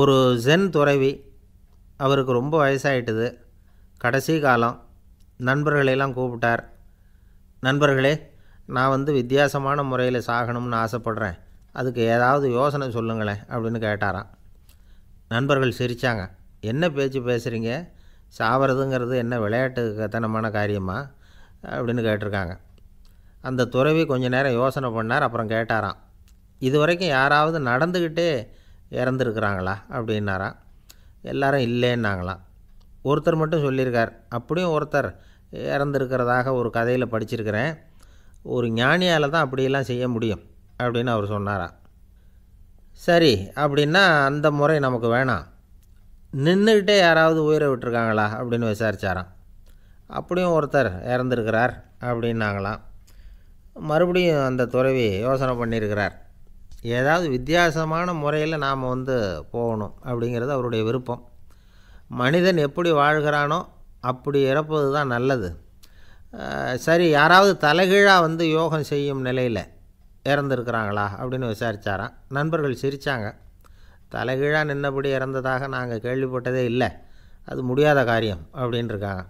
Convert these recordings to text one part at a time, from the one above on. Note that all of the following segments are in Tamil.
ஒரு ஜென் துறவி அவருக்கு ரொம்ப வயசாகிட்டது கடைசி காலம் நண்பர்களையெல்லாம் கூப்பிட்டார் நண்பர்களே நான் வந்து வித்தியாசமான முறையில் சாகணும்னு ஆசைப்பட்றேன் அதுக்கு ஏதாவது யோசனை சொல்லுங்களேன் அப்படின்னு கேட்டாராம் நண்பர்கள் சிரித்தாங்க என்ன பேச்சு பேசுகிறீங்க சாவறதுங்கிறது என்ன விளையாட்டு கத்தனமான காரியமா அப்படின்னு கேட்டிருக்காங்க அந்த துறவி கொஞ்ச நேரம் யோசனை பண்ணார் அப்புறம் கேட்டாராம் இது வரைக்கும் யாராவது நடந்துக்கிட்டே இறந்துருக்குறாங்களா அப்படின்னாரா எல்லாரும் இல்லைன்னாங்களாம் ஒருத்தர் மட்டும் சொல்லியிருக்கார் அப்படியும் ஒருத்தர் இறந்துருக்கிறதாக ஒரு கதையில் படிச்சிருக்கிறேன் ஒரு ஞானியால் தான் அப்படியெல்லாம் செய்ய முடியும் அப்படின்னு அவர் சொன்னாரா சரி அப்படின்னா அந்த முறை நமக்கு வேணாம் நின்றுக்கிட்டே யாராவது உயிரை விட்டுருக்காங்களா அப்படின்னு விசாரித்தாராம் அப்படியும் ஒருத்தர் இறந்துருக்கிறார் அப்படின்னாங்களாம் மறுபடியும் அந்த துறவி யோசனை பண்ணியிருக்கிறார் ஏதாவது வித்தியாசமான முறையில் நாம் வந்து போகணும் அப்படிங்கிறது அவருடைய விருப்பம் மனிதன் எப்படி வாழ்கிறானோ அப்படி இறப்பது தான் நல்லது சரி யாராவது தலைகீழாக வந்து யோகம் செய்யும் நிலையில் இறந்துருக்கிறாங்களா அப்படின்னு விசாரித்தாராம் நண்பர்கள் சிரித்தாங்க தலைகீழாக நின்னபடி இறந்ததாக நாங்கள் கேள்விப்பட்டதே இல்லை அது முடியாத காரியம் இருக்காங்க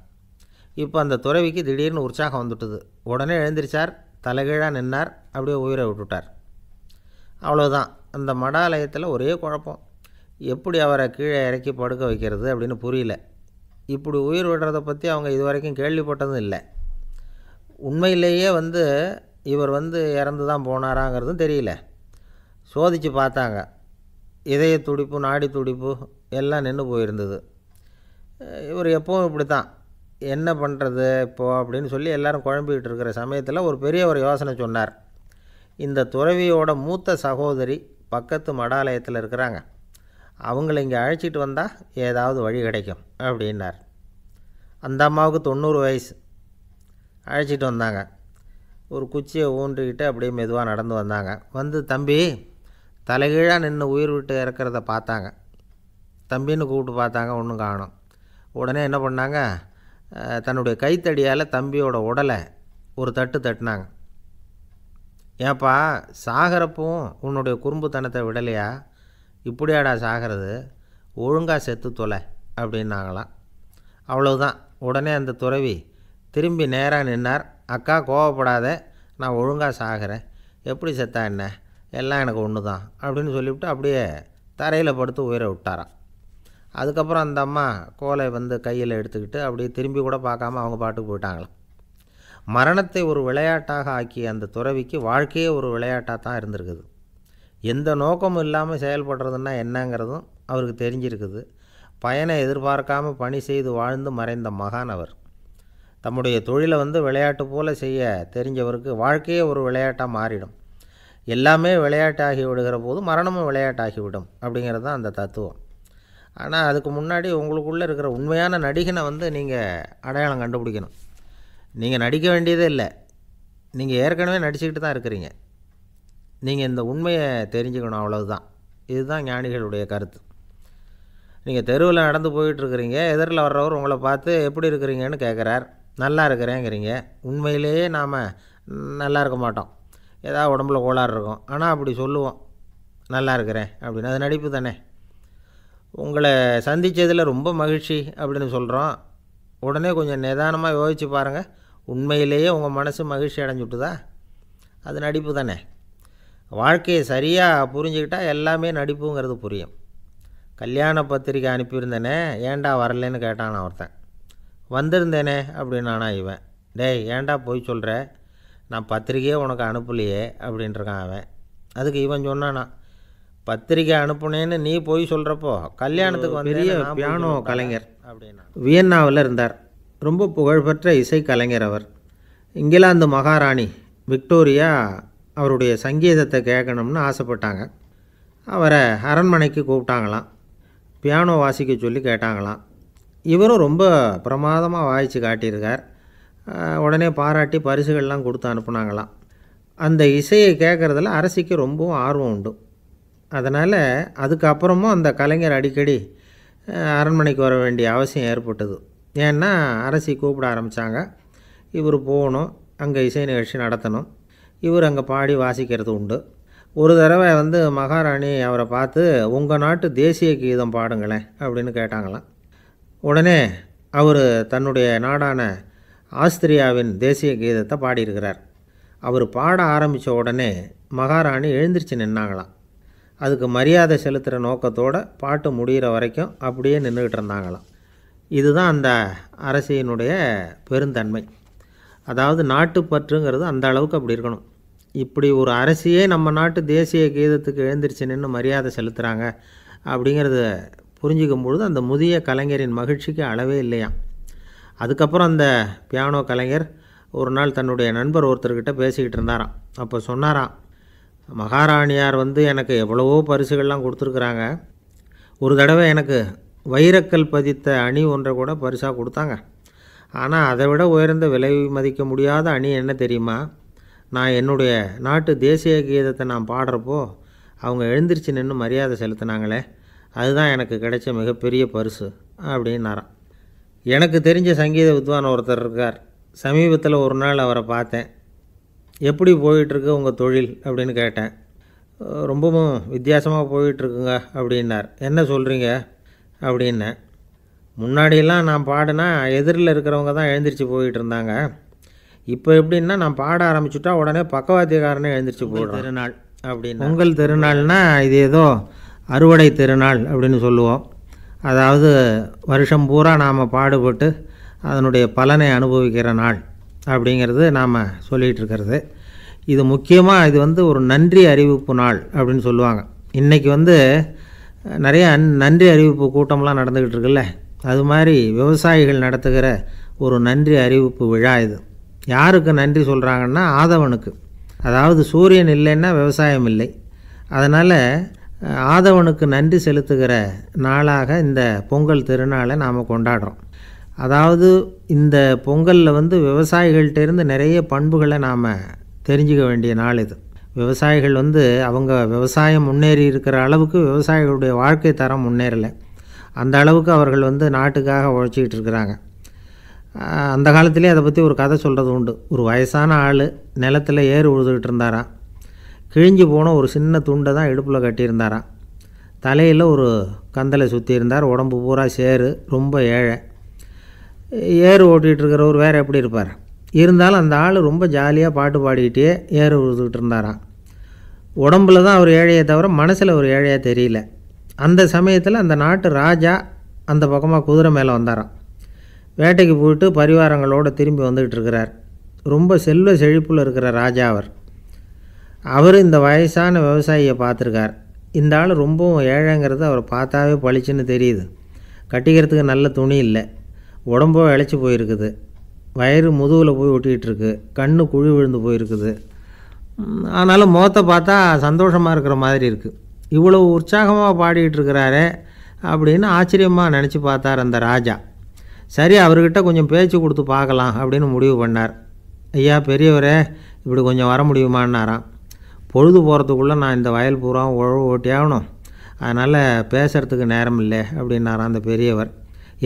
இப்போ அந்த துறவிக்கு திடீர்னு உற்சாகம் வந்துட்டுது உடனே எழுந்திரிச்சார் தலைகீழாக நின்னார் அப்படியே உயிரை விட்டுட்டார் அவ்வளோதான் அந்த மடாலயத்தில் ஒரே குழப்பம் எப்படி அவரை கீழே இறக்கி படுக்க வைக்கிறது அப்படின்னு புரியல இப்படி உயிர் விடுறதை பற்றி அவங்க இது வரைக்கும் கேள்விப்பட்டதும் இல்லை உண்மையிலேயே வந்து இவர் வந்து இறந்து தான் போனாராங்கிறதும் தெரியல சோதித்து பார்த்தாங்க இதய துடிப்பு நாடி துடிப்பு எல்லாம் நின்று போயிருந்தது இவர் எப்போவும் இப்படி தான் என்ன பண்ணுறது இப்போது அப்படின்னு சொல்லி எல்லோரும் குழம்பிக்கிட்டு இருக்கிற சமயத்தில் ஒரு பெரிய ஒரு யோசனை சொன்னார் இந்த துறவியோட மூத்த சகோதரி பக்கத்து மடாலயத்தில் இருக்கிறாங்க அவங்கள இங்கே அழைச்சிட்டு வந்தால் ஏதாவது வழி கிடைக்கும் அப்படின்னார் அந்த அம்மாவுக்கு தொண்ணூறு வயசு அழைச்சிட்டு வந்தாங்க ஒரு குச்சியை ஊன்றிக்கிட்டு அப்படியே மெதுவாக நடந்து வந்தாங்க வந்து தம்பி தலைகீழாக நின்று உயிர் விட்டு இறக்கிறத பார்த்தாங்க தம்பின்னு கூப்பிட்டு பார்த்தாங்க ஒன்றும் காணும் உடனே என்ன பண்ணாங்க தன்னுடைய கைத்தடியால் தம்பியோட உடலை ஒரு தட்டு தட்டினாங்க ஏப்பா சாகிறப்பவும் உன்னுடைய குறும்புத்தனத்தை விடலையா இப்படியாடா சாகிறது ஒழுங்காக செத்து தொலை அப்படின்னாங்களாம் அவ்வளவுதான் உடனே அந்த துறவி திரும்பி நேராக நின்னார் அக்கா கோவப்படாத நான் ஒழுங்காக சாகிறேன் எப்படி செத்தா என்ன எல்லாம் எனக்கு ஒன்று தான் அப்படின்னு சொல்லிவிட்டு அப்படியே தரையில் படுத்து உயிரை விட்டாராம் அதுக்கப்புறம் அந்த அம்மா கோலை வந்து கையில் எடுத்துக்கிட்டு அப்படியே திரும்பி கூட பார்க்காம அவங்க பாட்டுக்கு போயிட்டாங்களாம் மரணத்தை ஒரு விளையாட்டாக ஆக்கிய அந்த துறவிக்கு வாழ்க்கையே ஒரு விளையாட்டாக தான் இருந்திருக்குது எந்த நோக்கமும் இல்லாமல் செயல்படுறதுன்னா என்னங்கிறதும் அவருக்கு தெரிஞ்சிருக்குது பயனை எதிர்பார்க்காமல் பணி செய்து வாழ்ந்து மறைந்த மகான் அவர் தம்முடைய தொழிலை வந்து விளையாட்டு போல் செய்ய தெரிஞ்சவருக்கு வாழ்க்கையே ஒரு விளையாட்டாக மாறிடும் எல்லாமே விளையாட்டாகி விடுகிற போது மரணமும் விளையாட்டாகிவிடும் அப்படிங்கிறது தான் அந்த தத்துவம் ஆனால் அதுக்கு முன்னாடி உங்களுக்குள்ளே இருக்கிற உண்மையான நடிகனை வந்து நீங்கள் அடையாளம் கண்டுபிடிக்கணும் நீங்கள் நடிக்க வேண்டியதே இல்லை நீங்கள் ஏற்கனவே நடிச்சுக்கிட்டு தான் இருக்கிறீங்க நீங்கள் இந்த உண்மையை தெரிஞ்சுக்கணும் அவ்வளவுதான் இதுதான் ஞானிகளுடைய கருத்து நீங்கள் தெருவில் நடந்து போயிட்டுருக்கிறீங்க எதிரில் வர்றவர் உங்களை பார்த்து எப்படி இருக்கிறீங்கன்னு கேட்குறார் நல்லா இருக்கிறேங்கிறீங்க உண்மையிலேயே நாம் நல்லா இருக்க மாட்டோம் ஏதாவது உடம்புல கோளாறு இருக்கும் ஆனால் அப்படி சொல்லுவோம் நல்லா இருக்கிறேன் அப்படின்னு அது நடிப்பு தானே உங்களை சந்தித்ததில் ரொம்ப மகிழ்ச்சி அப்படின்னு சொல்கிறோம் உடனே கொஞ்சம் நிதானமாக யோசிச்சு பாருங்கள் உண்மையிலேயே உங்கள் மனசு மகிழ்ச்சி அடைஞ்சுட்டுதா அது நடிப்பு தானே வாழ்க்கையை சரியாக புரிஞ்சுக்கிட்டால் எல்லாமே நடிப்புங்கிறது புரியும் கல்யாண பத்திரிக்கை அனுப்பியிருந்தேனே ஏண்டா வரலன்னு கேட்டான் ஒருத்தன் வந்திருந்தேனே அப்படின்னானா இவன் டேய் ஏண்டா போய் சொல்கிற நான் பத்திரிக்கையே உனக்கு அனுப்பலையே அப்படின்ட்டுருக்கான் அவன் அதுக்கு இவன் சொன்னானா பத்திரிக்கை அனுப்புனேன்னு நீ போய் சொல்கிறப்போ கல்யாணத்துக்கு வந்து பெரிய பியானோ கலைஞர் அப்படின்னா வியன்னாவில் இருந்தார் ரொம்ப புகழ்பெற்ற இசைக்கலைஞர் அவர் இங்கிலாந்து மகாராணி விக்டோரியா அவருடைய சங்கீதத்தை கேட்கணும்னு ஆசைப்பட்டாங்க அவரை அரண்மனைக்கு கூப்பிட்டாங்களாம் பியானோ வாசிக்க சொல்லி கேட்டாங்களாம் இவரும் ரொம்ப பிரமாதமாக வாய்ச்சி காட்டியிருக்கார் உடனே பாராட்டி பரிசுகள்லாம் கொடுத்து அனுப்புனாங்களாம் அந்த இசையை கேட்குறதுல அரசிக்கு ரொம்பவும் ஆர்வம் உண்டு அதனால் அதுக்கப்புறமும் அந்த கலைஞர் அடிக்கடி அரண்மனைக்கு வர வேண்டிய அவசியம் ஏற்பட்டது ஏன்னா அரசி கூப்பிட ஆரம்பித்தாங்க இவர் போகணும் அங்கே இசை நிகழ்ச்சி நடத்தணும் இவர் அங்கே பாடி வாசிக்கிறது உண்டு ஒரு தடவை வந்து மகாராணி அவரை பார்த்து உங்கள் நாட்டு தேசிய கீதம் பாடுங்களேன் அப்படின்னு கேட்டாங்களாம் உடனே அவர் தன்னுடைய நாடான ஆஸ்திரியாவின் தேசிய கீதத்தை பாடியிருக்கிறார் அவர் பாட ஆரம்பித்த உடனே மகாராணி எழுந்திரிச்சு நின்னாங்களாம் அதுக்கு மரியாதை செலுத்துகிற நோக்கத்தோடு பாட்டு முடிகிற வரைக்கும் அப்படியே நின்றுக்கிட்டு இருந்தாங்களாம் இதுதான் அந்த அரசியினுடைய பெருந்தன்மை அதாவது நாட்டுப்பற்றுங்கிறது அந்த அளவுக்கு அப்படி இருக்கணும் இப்படி ஒரு அரசியே நம்ம நாட்டு தேசிய கீதத்துக்கு எழுந்திரிச்சு நின்று மரியாதை செலுத்துகிறாங்க அப்படிங்கிறத புரிஞ்சிக்கும் பொழுது அந்த முதிய கலைஞரின் மகிழ்ச்சிக்கு அளவே இல்லையாம் அதுக்கப்புறம் அந்த பியானோ கலைஞர் ஒரு நாள் தன்னுடைய நண்பர் ஒருத்தர்கிட்ட பேசிக்கிட்டு இருந்தாராம் அப்போ சொன்னாராம் மகாராணியார் வந்து எனக்கு எவ்வளவோ பரிசுகள்லாம் கொடுத்துருக்குறாங்க ஒரு தடவை எனக்கு வைரக்கல் பதித்த அணி ஒன்றை கூட பரிசாக கொடுத்தாங்க ஆனால் அதை விட உயர்ந்த விலை மதிக்க முடியாத அணி என்ன தெரியுமா நான் என்னுடைய நாட்டு தேசிய கீதத்தை நான் பாடுறப்போ அவங்க எழுந்திரிச்சு நின்று மரியாதை செலுத்தினாங்களே அதுதான் எனக்கு கிடைச்ச மிகப்பெரிய பரிசு அப்படின்னாராம் எனக்கு தெரிஞ்ச சங்கீத வித்வான் ஒருத்தர் இருக்கார் சமீபத்தில் ஒரு நாள் அவரை பார்த்தேன் எப்படி போயிட்டுருக்கு உங்கள் தொழில் அப்படின்னு கேட்டேன் ரொம்பவும் வித்தியாசமாக போயிட்டுருக்குங்க அப்படின்னார் என்ன சொல்கிறீங்க அப்படின்னேன் முன்னாடியெல்லாம் நான் பாடினா எதிரில் இருக்கிறவங்க தான் எழுந்திரிச்சு போயிட்டு இருந்தாங்க இப்போ எப்படின்னா நான் பாட ஆரம்பிச்சுட்டா உடனே பக்கவாத்தியக்காரனே எழுந்திரிச்சு போயிடும் திருநாள் அப்படின்னு பொங்கல் திருநாள்னால் இது ஏதோ அறுவடை திருநாள் அப்படின்னு சொல்லுவோம் அதாவது வருஷம் பூரா நாம் பாடுபட்டு அதனுடைய பலனை அனுபவிக்கிற நாள் அப்படிங்கிறது நாம் சொல்லிகிட்டு இருக்கிறது இது முக்கியமாக இது வந்து ஒரு நன்றி அறிவிப்பு நாள் அப்படின்னு சொல்லுவாங்க இன்றைக்கி வந்து நிறைய நன்றி அறிவிப்பு கூட்டம்லாம் நடந்துக்கிட்டு இருக்குல்ல அது மாதிரி விவசாயிகள் நடத்துகிற ஒரு நன்றி அறிவிப்பு விழா இது யாருக்கு நன்றி சொல்கிறாங்கன்னா ஆதவனுக்கு அதாவது சூரியன் இல்லைன்னா விவசாயம் இல்லை அதனால் ஆதவனுக்கு நன்றி செலுத்துகிற நாளாக இந்த பொங்கல் திருநாளை நாம் கொண்டாடுறோம் அதாவது இந்த பொங்கலில் வந்து விவசாயிகள்கிட்டேருந்து நிறைய பண்புகளை நாம் தெரிஞ்சுக்க வேண்டிய நாள் இது விவசாயிகள் வந்து அவங்க விவசாயம் முன்னேறி இருக்கிற அளவுக்கு விவசாயிகளுடைய வாழ்க்கை தரம் முன்னேறலை அந்த அளவுக்கு அவர்கள் வந்து நாட்டுக்காக உழைச்சிக்கிட்டு இருக்கிறாங்க அந்த காலத்திலே அதை பற்றி ஒரு கதை சொல்கிறது உண்டு ஒரு வயசான ஆள் நிலத்தில் ஏறு உழுதுகிட்டு இருந்தாராம் கிழிஞ்சு போன ஒரு சின்ன துண்டை தான் இடுப்பில் கட்டியிருந்தாராம் தலையில் ஒரு கந்தலை சுற்றி இருந்தார் உடம்பு பூரா சேரு ரொம்ப ஏழை ஏறு ஓட்டிகிட்டு இருக்கிறவர் வேறு எப்படி இருப்பார் இருந்தாலும் அந்த ஆள் ரொம்ப ஜாலியாக பாட்டு பாடிக்கிட்டே ஏற உழுதுகிட்டு இருந்தாராம் உடம்பில் தான் அவர் ஏழையை தவிர மனசில் ஒரு ஏழையாக தெரியல அந்த சமயத்தில் அந்த நாட்டு ராஜா அந்த பக்கமாக குதிரை மேலே வந்தாராம் வேட்டைக்கு போயிட்டு பரிவாரங்களோடு திரும்பி வந்துக்கிட்டு இருக்கிறார் ரொம்ப செல்வ செழிப்பில் இருக்கிற ராஜா அவர் அவர் இந்த வயசான விவசாயியை பார்த்துருக்கார் இந்த ஆள் ரொம்பவும் ஏழைங்கிறது அவரை பார்த்தாவே பளிச்சுன்னு தெரியுது கட்டிக்கிறதுக்கு நல்ல துணி இல்லை உடம்போ இழைச்சி போயிருக்குது வயிறு முதுகில் போய் ஒட்டிகிட்ருக்கு கண் குழி விழுந்து போயிருக்குது ஆனாலும் முகத்தை பார்த்தா சந்தோஷமாக இருக்கிற மாதிரி இருக்குது இவ்வளோ உற்சாகமாக பாடிக்கிட்டு இருக்கிறாரே அப்படின்னு ஆச்சரியமாக நினச்சி பார்த்தார் அந்த ராஜா சரி அவர்கிட்ட கொஞ்சம் பேச்சு கொடுத்து பார்க்கலாம் அப்படின்னு முடிவு பண்ணார் ஐயா பெரியவரே இப்படி கொஞ்சம் வர முடியுமான்னாராம் பொழுது போகிறதுக்குள்ளே நான் இந்த வயல் பூரா உழவு ஓட்டியாகணும் அதனால் பேசுகிறதுக்கு நேரம் இல்லை அப்படின்னாராம் அந்த பெரியவர்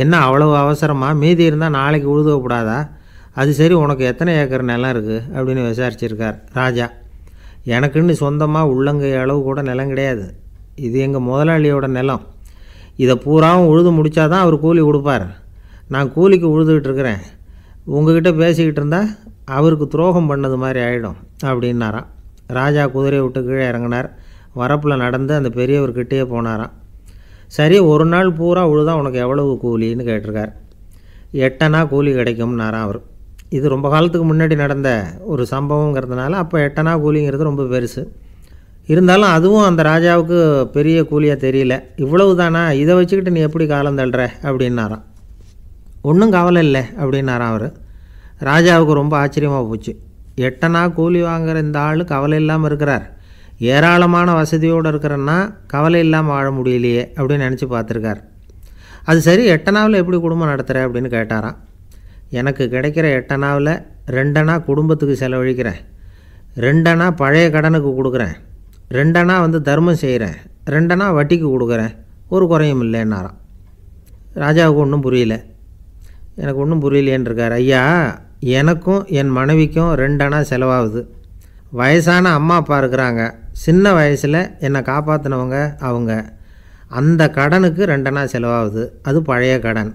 என்ன அவ்வளவு அவசரமாக மீதி இருந்தால் நாளைக்கு உழுதக்கூடாதா அது சரி உனக்கு எத்தனை ஏக்கர் நிலம் இருக்குது அப்படின்னு விசாரிச்சிருக்கார் ராஜா எனக்குன்னு சொந்தமாக உள்ளங்கை அளவு கூட நிலம் கிடையாது இது எங்கள் முதலாளியோட நிலம் இதை பூராவும் உழுது முடித்தா தான் அவர் கூலி கொடுப்பார் நான் கூலிக்கு உழுதுகிட்டு இருக்கிறேன் உங்ககிட்ட பேசிக்கிட்டு இருந்தால் அவருக்கு துரோகம் பண்ணது மாதிரி ஆகிடும் அப்படின்னாராம் ராஜா குதிரையை விட்டு கீழே இறங்கினார் வரப்பில் நடந்து அந்த பெரியவர்கிட்டேயே போனாராம் சரி ஒரு நாள் பூரா உழுதான் உனக்கு எவ்வளவு கூலின்னு கேட்டிருக்கார் எட்டனா கூலி கிடைக்கும்னாரா அவர் இது ரொம்ப காலத்துக்கு முன்னாடி நடந்த ஒரு சம்பவங்கிறதுனால அப்போ எட்டனா கூலிங்கிறது ரொம்ப பெருசு இருந்தாலும் அதுவும் அந்த ராஜாவுக்கு பெரிய கூலியாக தெரியல இவ்வளவு தானா இதை வச்சுக்கிட்டு நீ எப்படி காலம் தள்ளுற அப்படின்னாராம் ஒன்றும் கவலை இல்லை அப்படின்னாராம் அவர் ராஜாவுக்கு ரொம்ப ஆச்சரியமாக போச்சு எட்டனா கூலி வாங்குகிற இந்த ஆள் கவலை இல்லாமல் இருக்கிறார் ஏராளமான வசதியோடு இருக்கிறன்னா கவலை இல்லாமல் வாழ முடியலையே அப்படின்னு நினச்சி பார்த்துருக்கார் அது சரி எட்டனாவில் எப்படி குடும்பம் நடத்துகிற அப்படின்னு கேட்டாராம் எனக்கு கிடைக்கிற எட்டனாவில் ரெண்டனா குடும்பத்துக்கு செலவழிக்கிறேன் ரெண்டனா பழைய கடனுக்கு கொடுக்குறேன் ரெண்டனா வந்து தர்மம் செய்கிறேன் ரெண்டனா வட்டிக்கு கொடுக்குறேன் ஒரு குறையும் இல்லைன்னாராம் ராஜாவுக்கு ஒன்றும் புரியல எனக்கு ஒன்றும் புரியலேன்னு ஐயா எனக்கும் என் மனைவிக்கும் ரெண்டனா செலவாகுது வயசான அம்மா அப்பா இருக்கிறாங்க சின்ன வயசில் என்னை காப்பாற்றினவங்க அவங்க அந்த கடனுக்கு ரெண்டனா செலவாகுது அது பழைய கடன்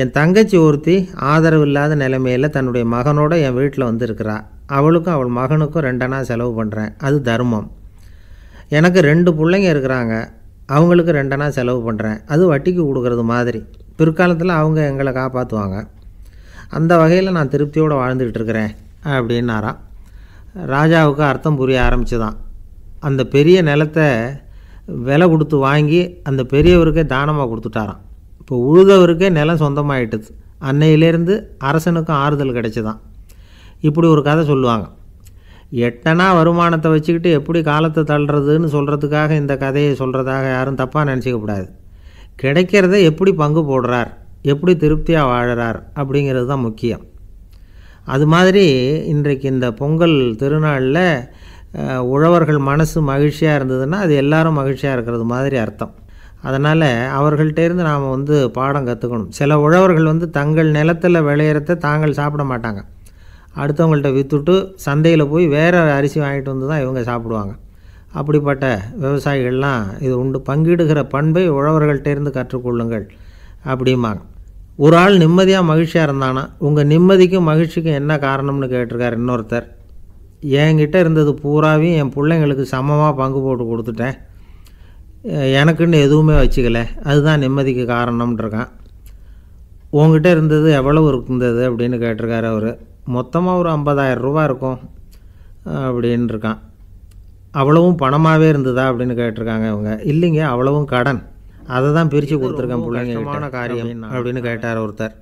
என் தங்கச்சி ஒருத்தி ஆதரவு இல்லாத நிலைமையில் தன்னுடைய மகனோட என் வீட்டில் வந்திருக்கிறா அவளுக்கும் அவள் மகனுக்கும் ரெண்டனா செலவு பண்ணுறேன் அது தர்மம் எனக்கு ரெண்டு பிள்ளைங்க இருக்கிறாங்க அவங்களுக்கு ரெண்டனா செலவு பண்ணுறேன் அது வட்டிக்கு கொடுக்குறது மாதிரி பிற்காலத்தில் அவங்க எங்களை காப்பாற்றுவாங்க அந்த வகையில் நான் திருப்தியோடு வாழ்ந்துக்கிட்டு இருக்கிறேன் அப்படின்னாரான் ராஜாவுக்கு அர்த்தம் புரிய ஆரம்பிச்சுதான் அந்த பெரிய நிலத்தை விலை கொடுத்து வாங்கி அந்த பெரியவருக்கே தானமாக கொடுத்துட்டாராம் இப்போ உழுதவருக்கே நிலம் சொந்தமாகிட்டுது அன்னையிலேருந்து அரசனுக்கும் ஆறுதல் கிடைச்சிதான் இப்படி ஒரு கதை சொல்லுவாங்க எட்டனா வருமானத்தை வச்சுக்கிட்டு எப்படி காலத்தை தள்ளுறதுன்னு சொல்கிறதுக்காக இந்த கதையை சொல்கிறதாக யாரும் தப்பாக நினச்சிக்கக்கூடாது கிடைக்கிறத எப்படி பங்கு போடுறார் எப்படி திருப்தியாக வாழறார் அப்படிங்கிறது தான் முக்கியம் அது மாதிரி இன்றைக்கு இந்த பொங்கல் திருநாளில் உழவர்கள் மனசு மகிழ்ச்சியாக இருந்ததுன்னா அது எல்லாரும் மகிழ்ச்சியாக இருக்கிறது மாதிரி அர்த்தம் அதனால் அவர்கள்ட்டேருந்து நாம் வந்து பாடம் கற்றுக்கணும் சில உழவர்கள் வந்து தங்கள் நிலத்தில் விளையிறத தாங்கள் சாப்பிட மாட்டாங்க அடுத்தவங்கள்ட்ட விற்றுட்டு சந்தையில் போய் வேறு அரிசி வாங்கிட்டு வந்து தான் இவங்க சாப்பிடுவாங்க அப்படிப்பட்ட விவசாயிகள்லாம் இது உண்டு பங்கிடுகிற பண்பை உழவர்கள்ட்டேருந்து கற்றுக்கொள்ளுங்கள் அப்படிம்பாங்க ஒரு ஆள் நிம்மதியாக மகிழ்ச்சியாக இருந்தானா உங்கள் நிம்மதிக்கும் மகிழ்ச்சிக்கும் என்ன காரணம்னு கேட்டிருக்கார் இன்னொருத்தர் என்கிட்ட இருந்தது பூராவையும் என் பிள்ளைங்களுக்கு சமமாக பங்கு போட்டு கொடுத்துட்டேன் எனக்குன்னு எதுவுமே வச்சுக்கல அதுதான் நிம்மதிக்கு காரணம்ன்றிருக்கான் உங்ககிட்ட இருந்தது எவ்வளவு இருந்தது அப்படின்னு கேட்டிருக்காரு அவர் மொத்தமாக ஒரு ஐம்பதாயிரம் ரூபா இருக்கும் அப்படின்ட்டுருக்கான் அவ்வளவும் பணமாகவே இருந்ததா அப்படின்னு கேட்டிருக்காங்க இவங்க இல்லைங்க அவ்வளவும் கடன் அதை தான் பிரித்து கொடுத்துருக்கேன் பிள்ளைங்க காரியம் அப்படின்னு கேட்டார் ஒருத்தர்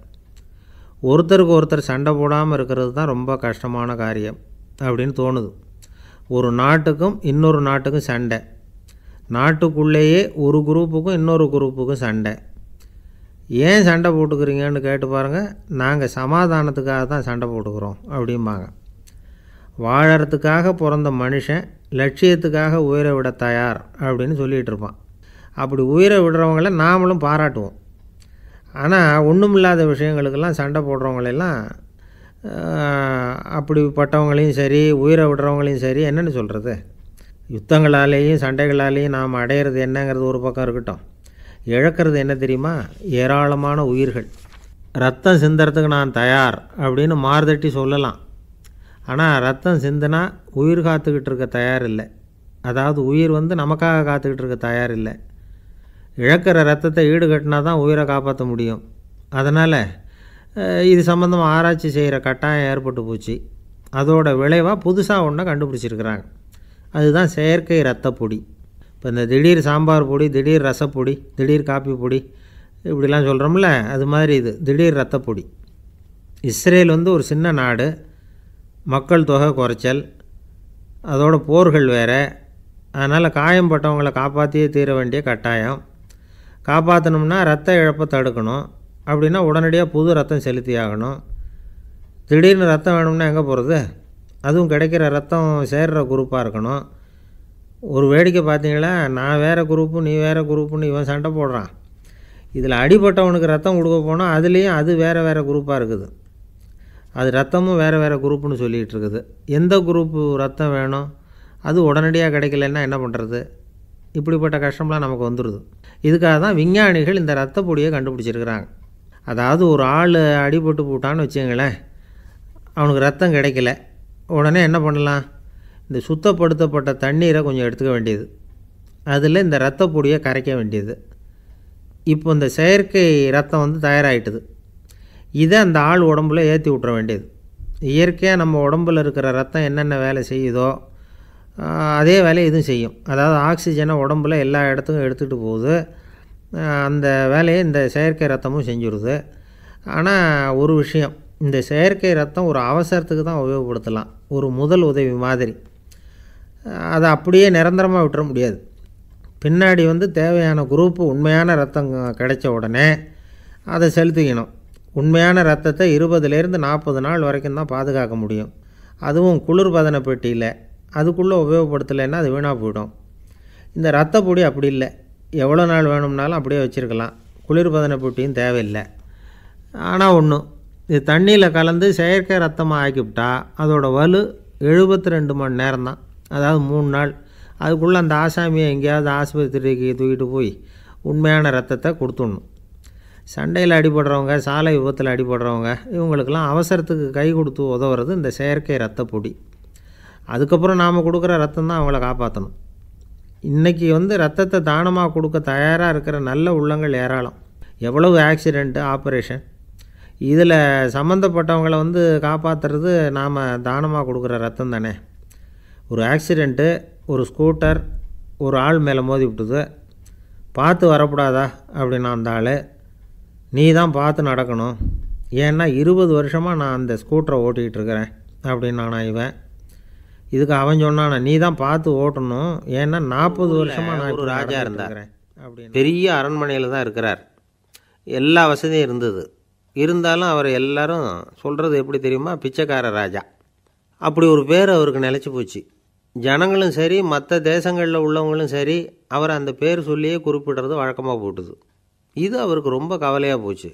ஒருத்தருக்கு ஒருத்தர் சண்டை போடாமல் இருக்கிறது தான் ரொம்ப கஷ்டமான காரியம் அப்படின்னு தோணுது ஒரு நாட்டுக்கும் இன்னொரு நாட்டுக்கும் சண்டை நாட்டுக்குள்ளேயே ஒரு குரூப்புக்கும் இன்னொரு குரூப்புக்கும் சண்டை ஏன் சண்டை போட்டுக்கிறீங்கன்னு கேட்டு பாருங்கள் நாங்கள் சமாதானத்துக்காக தான் சண்டை போட்டுக்கிறோம் அப்படிம்பாங்க வாழறதுக்காக பிறந்த மனுஷன் லட்சியத்துக்காக உயிரை விட தயார் அப்படின்னு சொல்லிகிட்டு இருப்பான் அப்படி உயிரை விடுறவங்கள நாமளும் பாராட்டுவோம் ஆனால் ஒன்றும் இல்லாத விஷயங்களுக்கெல்லாம் சண்டை போடுறவங்களெல்லாம் அப்படிப்பட்டவங்களையும் சரி உயிரை விடுறவங்களையும் சரி என்னென்னு சொல்கிறது யுத்தங்களாலேயும் சண்டைகளாலேயும் நாம் அடையிறது என்னங்கிறது ஒரு பக்கம் இருக்கட்டும் இழக்கிறது என்ன தெரியுமா ஏராளமான உயிர்கள் ரத்தம் சிந்துறதுக்கு நான் தயார் அப்படின்னு மார்தட்டி சொல்லலாம் ஆனால் ரத்தம் சிந்தினா உயிர் காத்துக்கிட்டு இருக்க தயார் இல்லை அதாவது உயிர் வந்து நமக்காக காத்துக்கிட்டு இருக்க தயார் இல்லை இழக்கிற ரத்தத்தை ஈடுகட்டினா தான் உயிரை காப்பாற்ற முடியும் அதனால் இது சம்மந்தமாக ஆராய்ச்சி செய்கிற கட்டாயம் ஏற்பட்டு போச்சு அதோட விளைவாக புதுசாக ஒன்றை கண்டுபிடிச்சிருக்கிறாங்க அதுதான் செயற்கை ரத்தப்பொடி இப்போ இந்த திடீர் சாம்பார் பொடி திடீர் ரசப்பொடி திடீர் காப்பி பொடி இப்படிலாம் சொல்கிறோம்ல அது மாதிரி இது திடீர் ரத்தப்பொடி இஸ்ரேல் வந்து ஒரு சின்ன நாடு மக்கள் தொகை குறைச்சல் அதோட போர்கள் வேறு அதனால் காயம்பட்டவங்களை காப்பாற்றியே தீர வேண்டிய கட்டாயம் காப்பாற்றணும்னா ரத்த இழப்பை தடுக்கணும் அப்படின்னா உடனடியாக புது ரத்தம் செலுத்தி ஆகணும் திடீர்னு ரத்தம் வேணும்னா எங்கே போகிறது அதுவும் கிடைக்கிற ரத்தம் சேர்கிற குரூப்பாக இருக்கணும் ஒரு வேடிக்கை பார்த்தீங்களா நான் வேறு குரூப்பு நீ வேறு குரூப்புன்னு இவன் சண்டை போடுறான் இதில் அடிபட்டவனுக்கு ரத்தம் கொடுக்க போனால் அதுலேயும் அது வேறு வேறு குரூப்பாக இருக்குது அது ரத்தமும் வேறு வேறு குரூப்புன்னு சொல்லிகிட்டு இருக்குது எந்த குரூப்பு ரத்தம் வேணும் அது உடனடியாக கிடைக்கலன்னா என்ன பண்ணுறது இப்படிப்பட்ட கஷ்டம்லாம் நமக்கு வந்துடுது இதுக்காக தான் விஞ்ஞானிகள் இந்த ரத்த பொடியை கண்டுபிடிச்சிருக்கிறாங்க அதாவது ஒரு ஆள் அடிபட்டு போட்டான்னு வச்சுங்களேன் அவனுக்கு ரத்தம் கிடைக்கல உடனே என்ன பண்ணலாம் இந்த சுத்தப்படுத்தப்பட்ட தண்ணீரை கொஞ்சம் எடுத்துக்க வேண்டியது அதில் இந்த ரத்த பொடியை கரைக்க வேண்டியது இப்போ இந்த செயற்கை ரத்தம் வந்து தயாராகிட்டுது இதை அந்த ஆள் உடம்புல ஏற்றி விட்ற வேண்டியது இயற்கையாக நம்ம உடம்பில் இருக்கிற ரத்தம் என்னென்ன வேலை செய்யுதோ அதே வேலையை இதுவும் செய்யும் அதாவது ஆக்சிஜனை உடம்புல எல்லா இடத்துக்கும் எடுத்துகிட்டு போகுது அந்த வேலையை இந்த செயற்கை ரத்தமும் செஞ்சுடுது ஆனால் ஒரு விஷயம் இந்த செயற்கை ரத்தம் ஒரு அவசரத்துக்கு தான் உபயோகப்படுத்தலாம் ஒரு முதல் உதவி மாதிரி அதை அப்படியே நிரந்தரமாக விட்டுற முடியாது பின்னாடி வந்து தேவையான குரூப்பு உண்மையான ரத்தம் கிடைச்ச உடனே அதை செலுத்திக்கணும் உண்மையான ரத்தத்தை இருபதுலேருந்து நாற்பது நாள் வரைக்கும் தான் பாதுகாக்க முடியும் அதுவும் குளிர்பதன பெட்டியில் அதுக்குள்ளே உபயோகப்படுத்தலைன்னா அது வீணாக போயிடும் இந்த ரத்த பொடி அப்படி இல்லை எவ்வளோ நாள் வேணும்னாலும் அப்படியே வச்சுருக்கலாம் குளிர்பதன பொட்டியும் தேவையில்லை ஆனால் ஒன்றும் இது தண்ணியில் கலந்து செயற்கை ரத்தமாக ஆக்கிவிட்டால் அதோடய வலு எழுபத்தி ரெண்டு மணி நேரம் தான் அதாவது மூணு நாள் அதுக்குள்ளே அந்த ஆசாமியை எங்கேயாவது ஆஸ்பத்திரிக்கு தூக்கிட்டு போய் உண்மையான ரத்தத்தை கொடுத்துடணும் சண்டையில் அடிபடுறவங்க சாலை விபத்தில் அடிபடுறவங்க இவங்களுக்கெல்லாம் அவசரத்துக்கு கை கொடுத்து உதவுறது இந்த செயற்கை ரத்த பொடி அதுக்கப்புறம் நாம் கொடுக்குற ரத்தம் தான் அவங்கள காப்பாற்றணும் இன்றைக்கி வந்து ரத்தத்தை தானமாக கொடுக்க தயாராக இருக்கிற நல்ல உள்ளங்கள் ஏராளம் எவ்வளவு ஆக்சிடெண்ட்டு ஆப்ரேஷன் இதில் சம்மந்தப்பட்டவங்களை வந்து காப்பாற்றுறது நாம் தானமாக கொடுக்குற ரத்தம் தானே ஒரு ஆக்சிடெண்ட்டு ஒரு ஸ்கூட்டர் ஒரு ஆள் மேலே மோதி விட்டுது பார்த்து வரக்கூடாதா அப்படின்னா அந்த ஆள் நீ தான் பார்த்து நடக்கணும் ஏன்னா இருபது வருஷமாக நான் அந்த ஸ்கூட்டரை ஓட்டிகிட்டு இருக்கிறேன் அப்படின்னு நான் இவன் இதுக்கு அவன் சொன்னானா நீ தான் பார்த்து ஓட்டணும் ஏன்னா நாற்பது வருஷமாக நான் ஒரு ராஜா இருந்தார் பெரிய அரண்மனையில் தான் இருக்கிறார் எல்லா வசதியும் இருந்தது இருந்தாலும் அவர் எல்லாரும் சொல்கிறது எப்படி தெரியுமா பிச்சைக்கார ராஜா அப்படி ஒரு பேர் அவருக்கு நிலச்சி போச்சு ஜனங்களும் சரி மற்ற தேசங்களில் உள்ளவங்களும் சரி அவர் அந்த பேர் சொல்லியே குறிப்பிடுறது வழக்கமாக போட்டுது இது அவருக்கு ரொம்ப கவலையாக போச்சு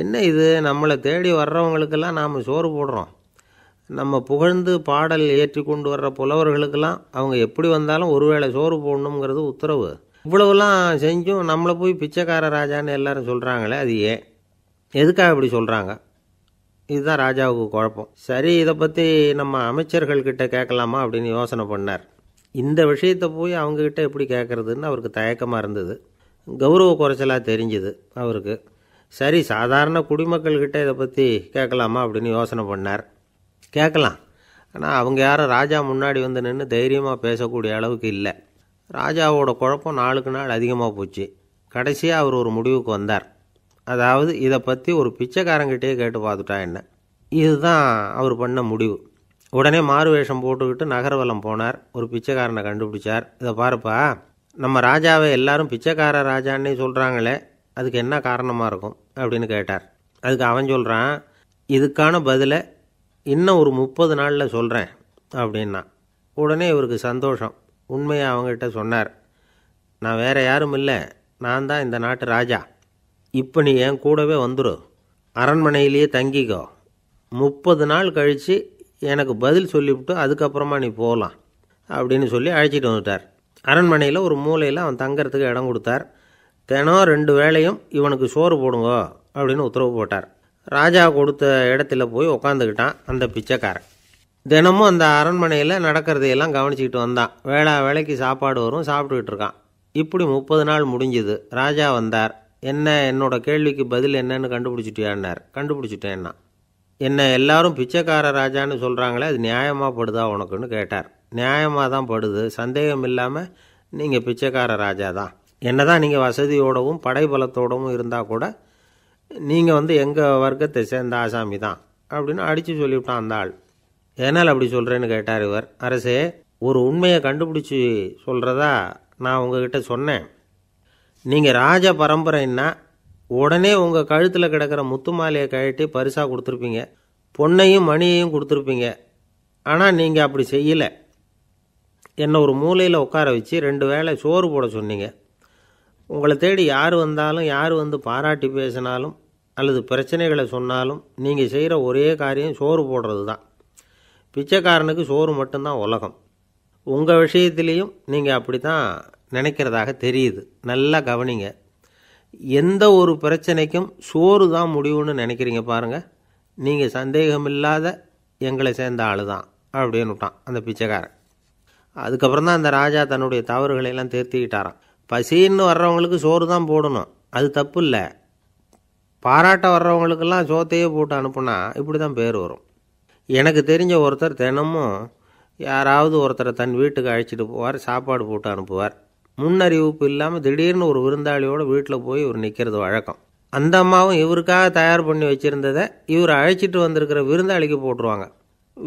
என்ன இது நம்மளை தேடி வர்றவங்களுக்கெல்லாம் நாம் சோறு போடுறோம் நம்ம புகழ்ந்து பாடல் ஏற்றி கொண்டு வர்ற புலவர்களுக்கெல்லாம் அவங்க எப்படி வந்தாலும் ஒருவேளை சோறு போடணுங்கிறது உத்தரவு இவ்வளவுலாம் செஞ்சும் நம்மளை போய் பிச்சைக்கார ராஜான்னு எல்லாரும் சொல்கிறாங்களே அது ஏன் எதுக்காக இப்படி சொல்கிறாங்க இதுதான் ராஜாவுக்கு குழப்பம் சரி இதை பற்றி நம்ம அமைச்சர்கள்கிட்ட கேட்கலாமா அப்படின்னு யோசனை பண்ணார் இந்த விஷயத்தை போய் அவங்கக்கிட்ட எப்படி கேட்குறதுன்னு அவருக்கு தயக்கமாக இருந்தது கௌரவ குறைச்சலாக தெரிஞ்சுது அவருக்கு சரி சாதாரண குடிமக்கள்கிட்ட இதை பற்றி கேட்கலாமா அப்படின்னு யோசனை பண்ணார் கேட்கலாம் ஆனால் அவங்க யாரும் ராஜா முன்னாடி வந்து நின்று தைரியமாக பேசக்கூடிய அளவுக்கு இல்லை ராஜாவோட குழப்பம் நாளுக்கு நாள் அதிகமாக போச்சு கடைசியாக அவர் ஒரு முடிவுக்கு வந்தார் அதாவது இதை பற்றி ஒரு பிச்சைக்காரங்கிட்டே கேட்டு பார்த்துட்டா என்ன இதுதான் அவர் பண்ண முடிவு உடனே மாறு வேஷம் போட்டுக்கிட்டு நகர்வலம் போனார் ஒரு பிச்சைக்காரனை கண்டுபிடிச்சார் இதை பாருப்பா நம்ம ராஜாவை எல்லாரும் பிச்சைக்கார ராஜான்னு சொல்கிறாங்களே அதுக்கு என்ன காரணமாக இருக்கும் அப்படின்னு கேட்டார் அதுக்கு அவன் சொல்கிறான் இதுக்கான பதிலை இன்னும் ஒரு முப்பது நாளில் சொல்கிறேன் அப்படின்னா உடனே இவருக்கு சந்தோஷம் உண்மையை அவங்ககிட்ட சொன்னார் நான் வேறு யாரும் இல்லை நான் தான் இந்த நாட்டு ராஜா இப்போ நீ என் கூடவே வந்துடு அரண்மனையிலேயே தங்கிக்கோ முப்பது நாள் கழித்து எனக்கு பதில் சொல்லிவிட்டு அதுக்கப்புறமா நீ போகலாம் அப்படின்னு சொல்லி அழைச்சிட்டு வந்துட்டார் அரண்மனையில் ஒரு மூலையில் அவன் தங்கிறதுக்கு இடம் கொடுத்தார் தினம் ரெண்டு வேளையும் இவனுக்கு சோறு போடுங்கோ அப்படின்னு உத்தரவு போட்டார் ராஜா கொடுத்த இடத்துல போய் உக்காந்துக்கிட்டான் அந்த பிச்சைக்காரன் தினமும் அந்த அரண்மனையில் நடக்கிறதையெல்லாம் கவனிச்சிக்கிட்டு வந்தான் வேளா வேலைக்கு சாப்பாடு வரும் சாப்பிட்டுக்கிட்டு இருக்கான் இப்படி முப்பது நாள் முடிஞ்சுது ராஜா வந்தார் என்ன என்னோட கேள்விக்கு பதில் என்னன்னு கண்டுபிடிச்சிட்டியான்னார் கண்டுபிடிச்சிட்டேன்னா என்ன எல்லாரும் பிச்சைக்கார ராஜான்னு சொல்கிறாங்களே அது நியாயமாக படுதா உனக்குன்னு கேட்டார் நியாயமாக தான் படுது சந்தேகம் இல்லாமல் நீங்கள் பிச்சைக்கார ராஜா தான் என்ன தான் நீங்கள் வசதியோடவும் படைபலத்தோடவும் இருந்தால் கூட நீங்கள் வந்து எங்கள் வர்க்கத்தை சேர்ந்த ஆசாமி தான் அப்படின்னு அடித்து சொல்லிவிட்டான் அந்த ஆள் ஏனால் அப்படி சொல்கிறேன்னு கேட்டார் இவர் அரசே ஒரு உண்மையை கண்டுபிடிச்சி சொல்கிறதா நான் உங்ககிட்ட சொன்னேன் நீங்கள் ராஜ பரம்பரைன்னா உடனே உங்கள் கழுத்தில் கிடக்கிற முத்து மாலையை கழட்டி பரிசாக கொடுத்துருப்பீங்க பொண்ணையும் மணியையும் கொடுத்துருப்பீங்க ஆனால் நீங்கள் அப்படி செய்யலை என்னை ஒரு மூலையில் உட்கார வச்சு ரெண்டு வேளை சோறு போட சொன்னீங்க உங்களை தேடி யார் வந்தாலும் யார் வந்து பாராட்டி பேசினாலும் அல்லது பிரச்சனைகளை சொன்னாலும் நீங்கள் செய்கிற ஒரே காரியம் சோறு போடுறது தான் பிச்சைக்காரனுக்கு சோறு மட்டும்தான் உலகம் உங்கள் விஷயத்துலேயும் நீங்கள் அப்படி தான் நினைக்கிறதாக தெரியுது நல்லா கவனிங்க எந்த ஒரு பிரச்சனைக்கும் சோறு தான் முடிவுன்னு நினைக்கிறீங்க பாருங்கள் நீங்கள் சந்தேகமில்லாத எங்களை சேர்ந்த ஆள் தான் அப்படின்னு விட்டான் அந்த பிச்சைக்காரன் அதுக்கப்புறம் தான் அந்த ராஜா தன்னுடைய தவறுகளையெல்லாம் திருத்திக்கிட்டாரான் பசின்னு வர்றவங்களுக்கு சோறு தான் போடணும் அது தப்பு இல்லை பாராட்ட வர்றவங்களுக்கெல்லாம் சோத்தையே போட்டு அனுப்புனா இப்படி தான் பேர் வரும் எனக்கு தெரிஞ்ச ஒருத்தர் தினமும் யாராவது ஒருத்தரை தன் வீட்டுக்கு அழைச்சிட்டு போவார் சாப்பாடு போட்டு அனுப்புவார் முன்னறிவிப்பு இல்லாமல் திடீர்னு ஒரு விருந்தாளியோடு வீட்டில் போய் இவர் நிற்கிறது வழக்கம் அந்த அம்மாவும் இவருக்காக தயார் பண்ணி வச்சுருந்ததை இவர் அழைச்சிட்டு வந்திருக்கிற விருந்தாளிக்கு போட்டுருவாங்க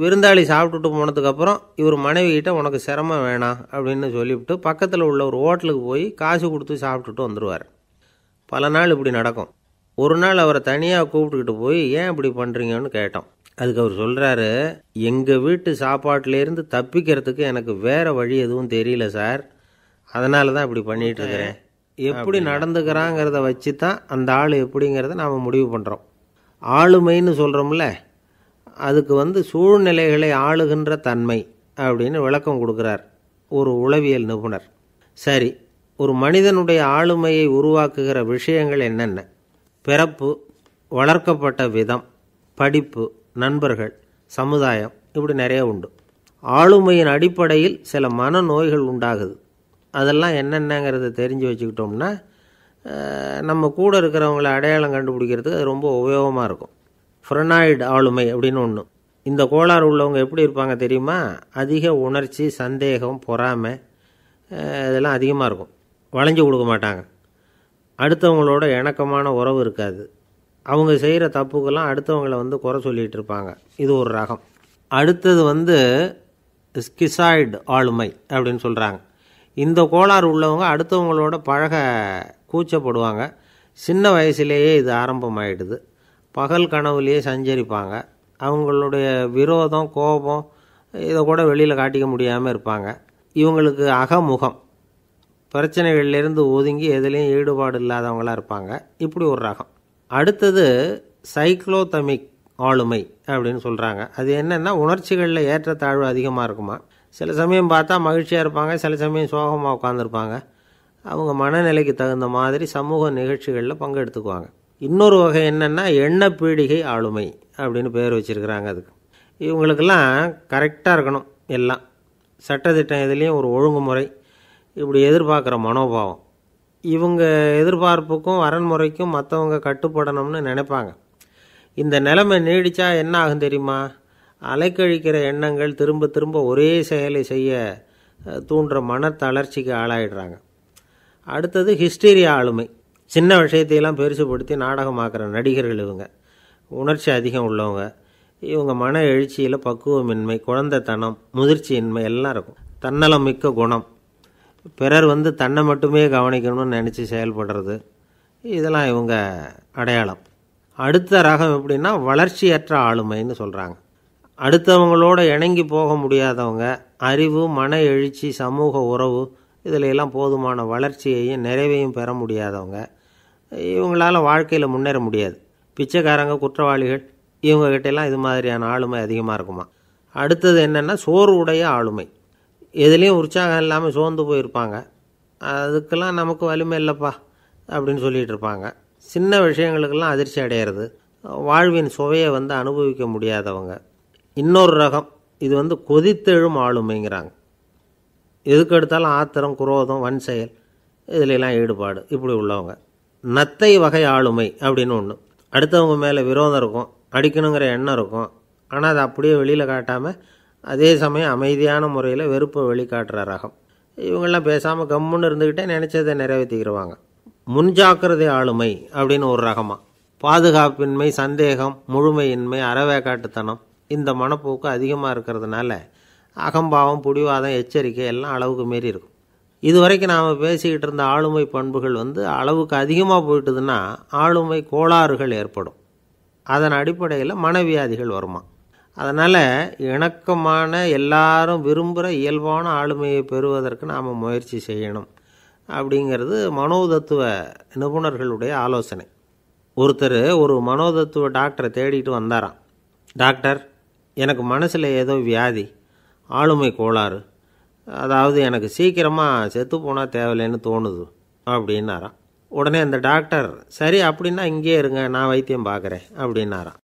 விருந்தாளி சாப்பிட்டுட்டு போனதுக்கப்புறம் இவர் மனைவிகிட்ட உனக்கு சிரமம் வேணாம் அப்படின்னு சொல்லிவிட்டு பக்கத்தில் உள்ள ஒரு ஹோட்டலுக்கு போய் காசு கொடுத்து சாப்பிட்டுட்டு வந்துடுவார் பல நாள் இப்படி நடக்கும் ஒரு நாள் அவரை தனியாக கூப்பிட்டுக்கிட்டு போய் ஏன் இப்படி பண்ணுறீங்கன்னு கேட்டோம் அதுக்கு அவர் சொல்கிறாரு எங்கள் வீட்டு சாப்பாட்டிலேருந்து தப்பிக்கிறதுக்கு எனக்கு வேறு வழி எதுவும் தெரியல சார் அதனால தான் இப்படி பண்ணிகிட்டு இருக்கிறேன் எப்படி நடந்துக்கிறாங்கிறத வச்சு தான் அந்த ஆள் எப்படிங்கிறத நாம் முடிவு பண்ணுறோம் ஆளுமைன்னு சொல்கிறோம்ல அதுக்கு வந்து சூழ்நிலைகளை ஆளுகின்ற தன்மை அப்படின்னு விளக்கம் கொடுக்குறார் ஒரு உளவியல் நிபுணர் சரி ஒரு மனிதனுடைய ஆளுமையை உருவாக்குகிற விஷயங்கள் என்னென்ன பிறப்பு வளர்க்கப்பட்ட விதம் படிப்பு நண்பர்கள் சமுதாயம் இப்படி நிறைய உண்டு ஆளுமையின் அடிப்படையில் சில மன நோய்கள் உண்டாகுது அதெல்லாம் என்னென்னங்கிறத தெரிஞ்சு வச்சுக்கிட்டோம்னா நம்ம கூட இருக்கிறவங்கள அடையாளம் கண்டுபிடிக்கிறதுக்கு அது ரொம்ப உபயோகமாக இருக்கும் ஃப்ரெனாய்டு ஆளுமை அப்படின்னு ஒன்று இந்த கோளாறு உள்ளவங்க எப்படி இருப்பாங்க தெரியுமா அதிக உணர்ச்சி சந்தேகம் பொறாமை இதெல்லாம் அதிகமாக இருக்கும் வளைஞ்சு கொடுக்க மாட்டாங்க அடுத்தவங்களோட இணக்கமான உறவு இருக்காது அவங்க செய்கிற தப்புக்கெல்லாம் அடுத்தவங்களை வந்து குறை சொல்லிகிட்டு இருப்பாங்க இது ஒரு ரகம் அடுத்தது வந்து ஸ்கிசாய்டு ஆளுமை அப்படின்னு சொல்கிறாங்க இந்த கோளாறு உள்ளவங்க அடுத்தவங்களோட பழக கூச்சப்படுவாங்க சின்ன வயசுலேயே இது ஆரம்பமாயிடுது பகல் கனவுலேயே சஞ்சரிப்பாங்க அவங்களுடைய விரோதம் கோபம் இதை கூட வெளியில் காட்டிக்க முடியாமல் இருப்பாங்க இவங்களுக்கு அகமுகம் பிரச்சனைகள்லேருந்து ஒதுங்கி எதுலேயும் ஈடுபாடு இல்லாதவங்களாக இருப்பாங்க இப்படி ஒரு ரகம் அடுத்தது சைக்ளோதமிக் ஆளுமை அப்படின்னு சொல்கிறாங்க அது என்னென்னா உணர்ச்சிகளில் ஏற்றத்தாழ்வு அதிகமாக இருக்குமா சில சமயம் பார்த்தா மகிழ்ச்சியாக இருப்பாங்க சில சமயம் சோகமாக உட்காந்துருப்பாங்க அவங்க மனநிலைக்கு தகுந்த மாதிரி சமூக நிகழ்ச்சிகளில் பங்கெடுத்துக்குவாங்க இன்னொரு வகை என்னென்னா எண்ணெய் பீடிகை ஆளுமை அப்படின்னு பேர் வச்சுருக்கிறாங்க அதுக்கு இவங்களுக்கெல்லாம் கரெக்டாக இருக்கணும் எல்லாம் சட்டத்திட்டம் இதுலேயும் ஒரு ஒழுங்குமுறை இப்படி எதிர்பார்க்குற மனோபாவம் இவங்க எதிர்பார்ப்புக்கும் வரன்முறைக்கும் மற்றவங்க கட்டுப்படணும்னு நினைப்பாங்க இந்த நிலைமை நீடித்தா என்ன ஆகும் தெரியுமா அலைக்கழிக்கிற எண்ணங்கள் திரும்ப திரும்ப ஒரே செயலை செய்ய தூண்டுற மன தளர்ச்சிக்கு ஆளாயிடுறாங்க அடுத்தது ஹிஸ்டீரியா ஆளுமை சின்ன விஷயத்தையெல்லாம் பெருசுப்படுத்தி நாடகமாக்குற நடிகர்கள் இவங்க உணர்ச்சி அதிகம் உள்ளவங்க இவங்க மன எழுச்சியில் பக்குவமின்மை குழந்தைத்தனம் முதிர்ச்சியின்மை எல்லாம் இருக்கும் தன்னலம் மிக்க குணம் பிறர் வந்து தன்னை மட்டுமே கவனிக்கணும்னு நினச்சி செயல்படுறது இதெல்லாம் இவங்க அடையாளம் அடுத்த ரகம் எப்படின்னா வளர்ச்சியற்ற ஆளுமைன்னு சொல்கிறாங்க அடுத்தவங்களோட இணங்கி போக முடியாதவங்க அறிவு மன எழுச்சி சமூக உறவு இதில் எல்லாம் போதுமான வளர்ச்சியையும் நிறைவையும் பெற முடியாதவங்க இவங்களால் வாழ்க்கையில் முன்னேற முடியாது பிச்சைக்காரங்க குற்றவாளிகள் இவங்ககிட்டெல்லாம் இது மாதிரியான ஆளுமை அதிகமாக இருக்குமா அடுத்தது என்னென்னா சோர்வுடைய ஆளுமை எதுலேயும் உற்சாகம் இல்லாமல் சோர்ந்து போயிருப்பாங்க அதுக்கெல்லாம் நமக்கு வலிமை இல்லைப்பா அப்படின்னு சொல்லிகிட்டு இருப்பாங்க சின்ன விஷயங்களுக்கெல்லாம் அதிர்ச்சி அடையிறது வாழ்வின் சுவையை வந்து அனுபவிக்க முடியாதவங்க இன்னொரு ரகம் இது வந்து கொதித்தெழும் ஆளுமைங்கிறாங்க எதுக்கெடுத்தாலும் ஆத்திரம் குரோதம் வன் செயல் இதுலெல்லாம் ஈடுபாடு இப்படி உள்ளவங்க நத்தை வகை ஆளுமை அப்படின்னு ஒன்று அடுத்தவங்க மேலே விரோதம் இருக்கும் அடிக்கணுங்கிற எண்ணம் இருக்கும் ஆனால் அதை அப்படியே வெளியில் காட்டாமல் அதே சமயம் அமைதியான முறையில் வெறுப்பை வெளிக்காட்டுற ரகம் இவங்கெல்லாம் பேசாமல் கம்முன்னு இருந்துக்கிட்டே நினச்சதை நிறைவேற்றிக்கிடுவாங்க முன்ஜாக்கிரதை ஆளுமை அப்படின்னு ஒரு ரகமாக பாதுகாப்பின்மை சந்தேகம் முழுமையின்மை அறவேக்காட்டுத்தனம் இந்த மனப்போக்கு அதிகமாக இருக்கிறதுனால அகம்பாவம் புடிவாதம் எச்சரிக்கை எல்லாம் அளவுக்கு மீறி இருக்கும் இதுவரைக்கும் நாம் பேசிக்கிட்டு இருந்த ஆளுமை பண்புகள் வந்து அளவுக்கு அதிகமாக போயிட்டுதுன்னா ஆளுமை கோளாறுகள் ஏற்படும் அதன் அடிப்படையில் மனவியாதிகள் வருமா அதனால் இணக்கமான எல்லாரும் விரும்புகிற இயல்பான ஆளுமையை பெறுவதற்கு நாம் முயற்சி செய்யணும் அப்படிங்கிறது மனோதத்துவ நிபுணர்களுடைய ஆலோசனை ஒருத்தர் ஒரு மனோதத்துவ டாக்டரை தேடிட்டு வந்தாராம் டாக்டர் எனக்கு மனசில் ஏதோ வியாதி ஆளுமை கோளாறு அதாவது எனக்கு சீக்கிரமாக செத்து போனால் தேவையில்லைன்னு தோணுது அப்படின்னாராம் உடனே அந்த டாக்டர் சரி அப்படின்னா இங்கே இருங்க நான் வைத்தியம் பார்க்குறேன் அப்படின்னாராம்